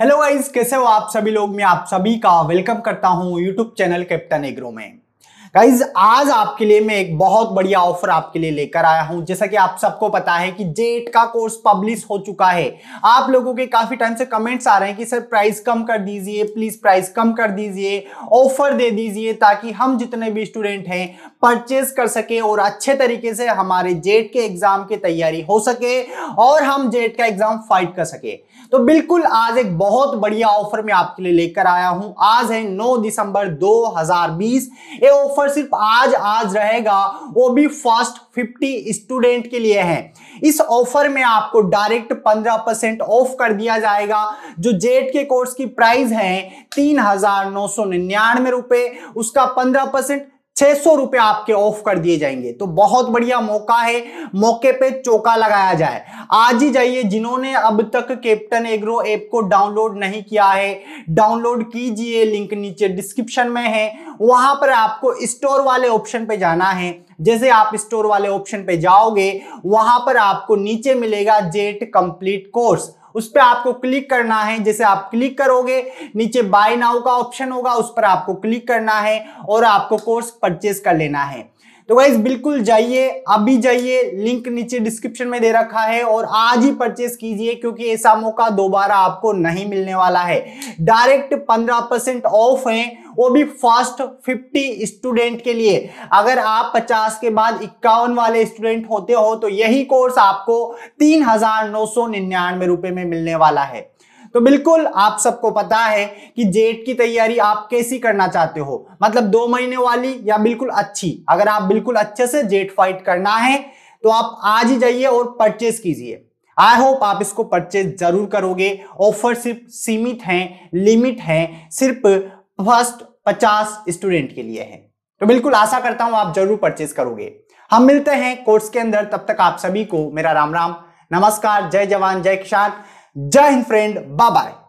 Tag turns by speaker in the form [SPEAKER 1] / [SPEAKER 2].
[SPEAKER 1] Hello guys कैसे हो आप सभी लोग मैं आप सभी का वेलकम करता हूं यूट्यूब चैनल कैप्टन एग्रो में गाइज आज आपके लिए मैं एक बहुत बढ़िया ऑफर आपके लिए लेकर आया हूं जैसा कि आप सबको पता है कि जेट का कोर्स पब्लिश हो चुका है आप लोगों के काफी टाइम से कमेंट्स आ रहे हैं कि सर प्राइस कम कर दीजिए प्लीज प्राइस कम कर दीजिए ऑफर दे दीजिए ताकि हम जितने भी स्टूडेंट हैं परचेज कर सके और अच्छे तरीके से हमारे जेट के एग्जाम की तैयारी हो सके और हम जेट का एग्जाम फाइट कर सके तो बिल्कुल आज एक बहुत बढ़िया ऑफर मैं आपके लिए लेकर आया हूं आज है 9 दिसंबर 2020 ये ऑफर ऑफर सिर्फ आज आज रहेगा वो भी फर्स्ट 50 स्टूडेंट के लिए है इस ऑफर में आपको डायरेक्ट 15 परसेंट ऑफ कर दिया जाएगा जो जेट के कोर्स की प्राइस है तीन हजार नौ सौ निन्यानवे रुपए उसका 15 परसेंट छह सौ रुपए आपके ऑफ कर दिए जाएंगे तो बहुत बढ़िया मौका है मौके पे चौका लगाया जाए आज ही जाइए जिन्होंने अब तक कैप्टन एग्रो ऐप को डाउनलोड नहीं किया है डाउनलोड कीजिए लिंक नीचे डिस्क्रिप्शन में है वहां पर आपको स्टोर वाले ऑप्शन पे जाना है जैसे आप स्टोर वाले ऑप्शन पे जाओगे वहां पर आपको नीचे मिलेगा जेट कंप्लीट कोर्स उस पर आपको क्लिक करना है जैसे आप क्लिक करोगे नीचे बाय नाउ का ऑप्शन होगा उस पर आपको क्लिक करना है और आपको कोर्स परचेज कर लेना है तो गाइज बिल्कुल जाइए अभी जाइए लिंक नीचे डिस्क्रिप्शन में दे रखा है और आज ही परचेस कीजिए क्योंकि ऐसा मौका दोबारा आपको नहीं मिलने वाला है डायरेक्ट पंद्रह परसेंट ऑफ है वो भी फर्स्ट 50 स्टूडेंट के लिए अगर आप 50 के बाद इक्यावन वाले स्टूडेंट होते हो तो यही कोर्स आपको तीन हजार नौ सौ निन्यानवे रुपए में मिलने वाला है तो बिल्कुल आप सबको पता है कि जेट की तैयारी आप कैसी करना चाहते हो मतलब दो महीने वाली या बिल्कुल अच्छी अगर आप बिल्कुल अच्छे से जेट फाइट करना है तो आप आज ही जाइए और परचेज कीजिए आई होप आप इसको परचेज जरूर करोगे ऑफर सिर्फ सीमित हैं लिमिट है सिर्फ फर्स्ट पचास स्टूडेंट के लिए है तो बिल्कुल आशा करता हूं आप जरूर परचेज करोगे हम मिलते हैं कोर्स के अंदर तब तक आप सभी को मेरा राम राम नमस्कार जय जवान जय किसान Jai Hind friend. Bye bye.